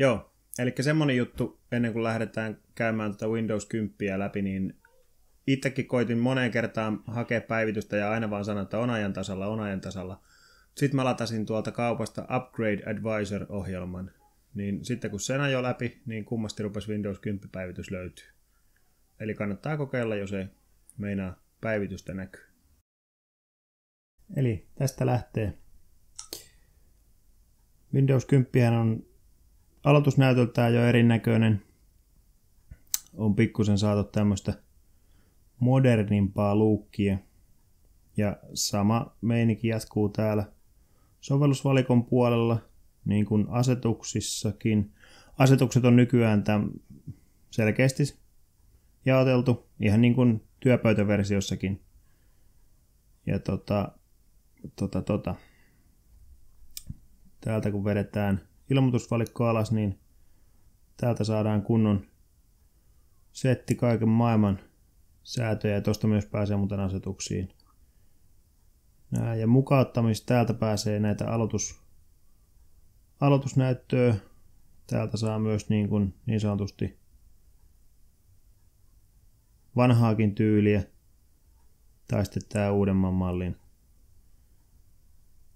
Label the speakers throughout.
Speaker 1: Joo, eli semmoinen juttu ennen kuin lähdetään käymään tätä tota Windows 10 läpi, niin itsekin koitin moneen kertaan hakea päivitystä ja aina vaan sanoa, että on ajan tasalla, on ajan tasalla. Sitten mä latasin tuolta kaupasta Upgrade Advisor-ohjelman. Niin sitten kun sen ajoi läpi, niin kummasti rupesi Windows 10 päivitys löytyy. Eli kannattaa kokeilla, jos ei meinaa päivitystä näkyy. Eli tästä lähtee. Windows 10 on aloitusnäytöltään jo erinäköinen. On pikkusen saatu tämmöistä modernimpaa luukkia. Ja sama meininki jatkuu täällä sovellusvalikon puolella, niin kuin asetuksissakin. Asetukset on nykyään tämän selkeästi jaoteltu, ihan niin kuin työpöytäversiossakin. Ja tota, tota, tota. Täältä kun vedetään ilmoitusvalikko alas, niin täältä saadaan kunnon setti kaiken maailman säätöjä ja tuosta myös pääsee muuten asetuksiin. Nää, ja mukauttamista täältä pääsee näitä aloitus, aloitusnäyttöä. Täältä saa myös niin, kuin, niin sanotusti vanhaakin tyyliä tai sitten tämä uudemman mallin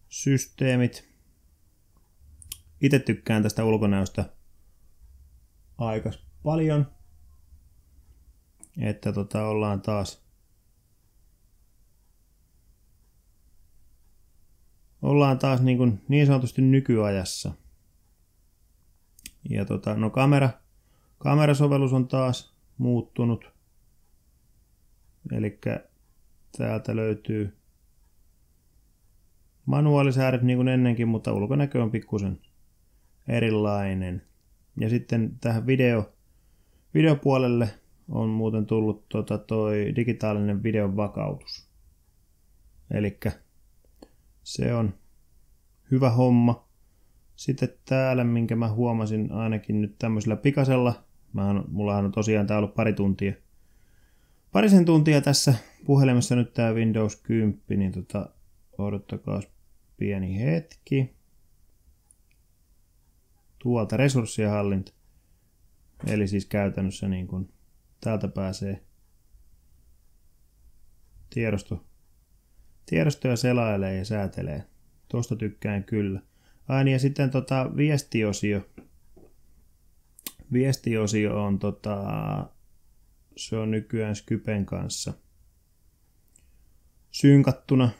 Speaker 1: systeemit. Itse tykkään tästä ulkonäöstä aika paljon. Että tota, ollaan taas ollaan taas niin, kuin niin sanotusti nykyajassa. Ja tota, no kamera, kamerasovellus on taas muuttunut. Eli täältä löytyy manuaalisäädöt niin kuin ennenkin, mutta ulkonäkö on pikkusen erilainen. Ja sitten tähän video, videopuolelle on muuten tullut tota toi digitaalinen videon vakautus. Eli se on hyvä homma. Sitten täällä, minkä mä huomasin ainakin nyt tämmöisellä pikasella, mähän, mullahan on tosiaan tää ollut pari tuntia, parisen tuntia tässä puhelimessa nyt tää Windows 10, niin tota, odottakaa pieni hetki tuolta resurssien hallinta. Eli siis käytännössä niin kuin täältä pääsee tiedosto, tiedostoja selailee ja säätelee. Tuosta tykkään kyllä. Ai niin, ja sitten tota viestiosio. Viestiosio on tota, se on nykyään Skypen kanssa synkattuna,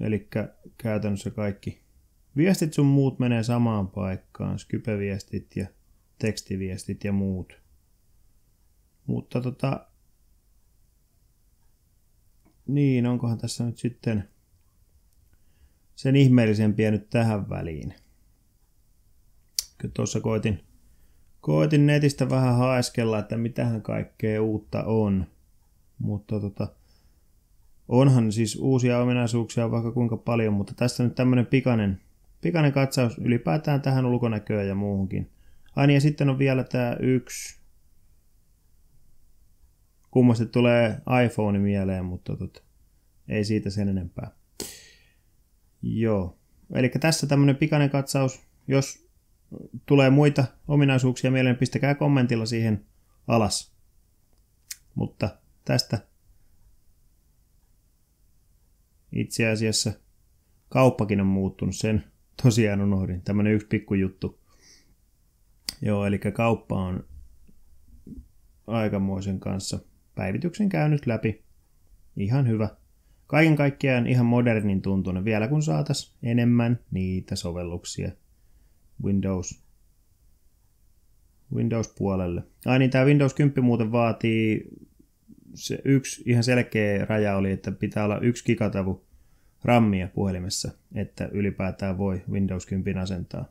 Speaker 1: eli käytännössä kaikki Viestit sun muut menee samaan paikkaan, skypeviestit ja tekstiviestit ja muut. Mutta tota, niin, onkohan tässä nyt sitten sen ihmeellisempiä nyt tähän väliin. Kyllä tuossa koitin, koitin netistä vähän haeskella, että mitähän kaikkea uutta on. Mutta tota, onhan siis uusia ominaisuuksia vaikka kuinka paljon, mutta tässä nyt tämmöinen pikainen Pikainen katsaus ylipäätään tähän ulkonäköön ja muuhunkin. Ai niin, ja sitten on vielä tämä yksi. Kummasti tulee iPhone mieleen, mutta tot, ei siitä sen enempää. Joo. Eli tässä tämmöinen pikainen katsaus. Jos tulee muita ominaisuuksia mieleen, pistäkää kommentilla siihen alas. Mutta tästä itse asiassa kauppakin on muuttunut sen tosiaan unohdin. Tämmöinen yksi pikkujuttu. Joo, eli kauppa on aikamoisen kanssa päivityksen käynyt läpi. Ihan hyvä. Kaiken kaikkiaan ihan modernin tuntunut. vielä kun saatas enemmän niitä sovelluksia Windows Windows-puolelle. Ai niin, tämä Windows 10 muuten vaatii, se yksi ihan selkeä raja oli, että pitää olla yksi gigatavu rammia puhelimessa, että ylipäätään voi Windows 10 asentaa.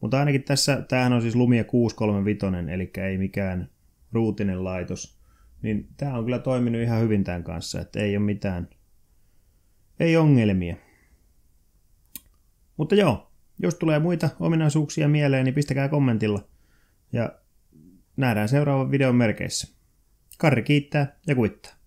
Speaker 1: Mutta ainakin tässä, tämähän on siis Lumia 635, eli ei mikään ruutinen laitos, niin tämä on kyllä toiminut ihan hyvin tämän kanssa, että ei ole mitään, ei ongelmia. Mutta joo, jos tulee muita ominaisuuksia mieleen, niin pistäkää kommentilla ja nähdään seuraavan videon merkeissä. Karri kiittää ja kuittaa.